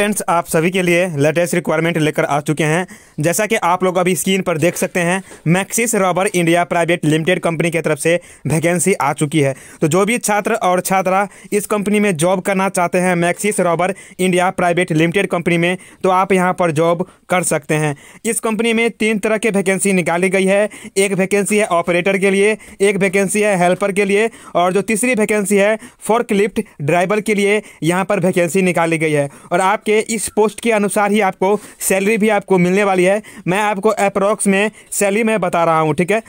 friends आप सभी के लिए लेटेस्ट रिक्वायरमेंट लेकर आ चुके हैं जैसा कि आप लोग अभी स्क्रीन पर देख सकते हैं Maxxis rubber India private limited company की तरफ से वैकेंसी आ चुकी है तो जो भी छात्र और छात्रा इस कंपनी में जॉब करना चाहते हैं Maxxis rubber India private limited company में तो आप यहाँ पर जॉब कर सकते हैं इस कंपनी में तीन तरह के वैकेंसी निकाली गई है एक वैकेंसी है ऑपरेटर के लिए एक वैकेंसी है हेल्पर के लिए और जो तीसरी वैकेंसी है फोर्कलिफ्ट ड्राइवर के लिए यहाँ पर वैकेंसी निकाली गई है और आपके के इस पोस्ट के अनुसार ही आपको सैलरी भी आपको मिलने वाली है मैं आपको अप्रोक्स में सैलरी में बता रहा हूँ ठीक है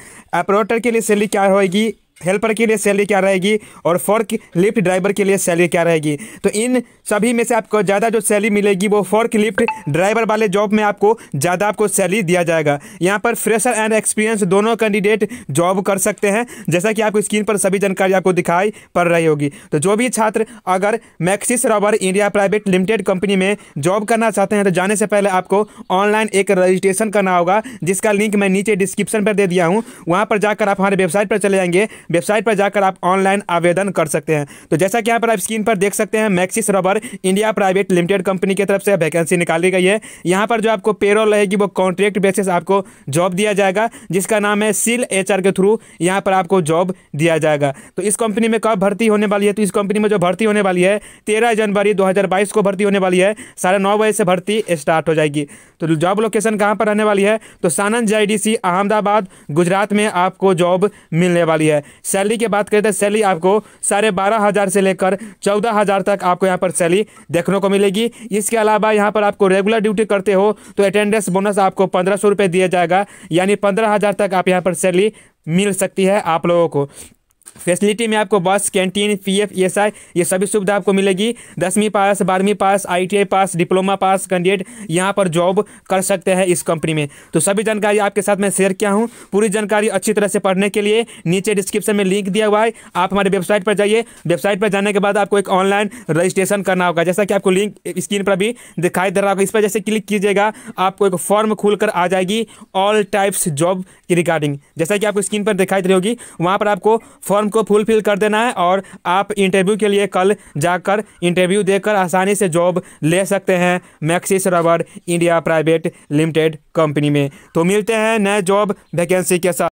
अप्रोटर के लिए सैलरी क्या होगी हेल्पर के लिए सैलरी क्या रहेगी और फोर्क लिफ्ट ड्राइवर के लिए सैलरी क्या रहेगी तो इन सभी में से आपको ज़्यादा जो सैलरी मिलेगी वो फोर्क लिफ्ट ड्राइवर वाले जॉब में आपको ज़्यादा आपको सैलरी दिया जाएगा यहाँ पर फ्रेशर एंड एक्सपीरियंस दोनों कैंडिडेट जॉब कर सकते हैं जैसा कि आपको स्क्रीन पर सभी जानकारी आपको दिखाई पड़ रही होगी तो जो भी छात्र अगर Maxxis rubber India private limited company में जॉब करना चाहते हैं तो जाने से पहले आपको ऑनलाइन एक रजिस्ट्रेशन करना होगा जिसका लिंक मैं नीचे डिस्क्रिप्शन पर दे दिया हूँ वहाँ पर जाकर आप हमारे वेबसाइट पर चले जाएंगे वेबसाइट पर जाकर आप ऑनलाइन आवेदन कर सकते हैं तो जैसा कि यहाँ पर आप स्क्रीन पर देख सकते हैं Maxxis rubber India private limited company की तरफ से वैकेंसी निकाली गई है यहाँ पर जो आपको पेरोल रहेगी वो कॉन्ट्रैक्ट बेसिस आपको जॉब दिया जाएगा जिसका नाम है सील एच के थ्रू यहाँ पर आपको जॉब दिया जाएगा तो इस कंपनी में कब भर्ती होने वाली है तो इस कंपनी में जो भर्ती होने वाली है तेरह जनवरी दो को भर्ती होने वाली है साढ़े नौ बजे से भर्ती स्टार्ट हो जाएगी तो जॉब लोकेशन कहाँ पर रहने वाली है तो सानंद जे अहमदाबाद गुजरात में आपको जॉब मिलने वाली है सैलरी की बात करें तो सैलरी आपको साढ़े बारह हज़ार से लेकर चौदह हज़ार तक आपको यहाँ पर सैलरी देखने को मिलेगी इसके अलावा यहाँ पर आपको रेगुलर ड्यूटी करते हो तो अटेंडेंस बोनस आपको पंद्रह सौ दिया जाएगा यानी पंद्रह हज़ार तक आप यहाँ पर सैलरी मिल सकती है आप लोगों को फैसिलिटी में आपको बस कैंटीन पी एफ ये सभी सुविधा आपको मिलेगी दसवीं पास बारहवीं पास आई पास डिप्लोमा पास कैंडिडेट यहाँ पर जॉब कर सकते हैं इस कंपनी में तो सभी जानकारी आपके साथ मैं शेयर किया हूँ पूरी जानकारी अच्छी तरह से पढ़ने के लिए नीचे डिस्क्रिप्शन में लिंक दिया हुआ है आप हमारे वेबसाइट पर जाइए वेबसाइट पर जाने के बाद आपको एक ऑनलाइन रजिस्ट्रेशन करना होगा जैसा कि आपको लिंक स्क्रीन पर भी दिखाई दे रहा होगा इस पर जैसे क्लिक कीजिएगा आपको एक फॉर्म खुलकर आ जाएगी ऑल टाइप्स जॉब की रिगार्डिंग जैसा कि आपको स्क्रीन पर दिखाई दे रही होगी वहाँ पर आपको फॉर्म को फुलफिल कर देना है और आप इंटरव्यू के लिए कल जाकर इंटरव्यू देकर आसानी से जॉब ले सकते हैं Maxxis rubber India private limited company में तो मिलते हैं नए जॉब वैकेंसी के साथ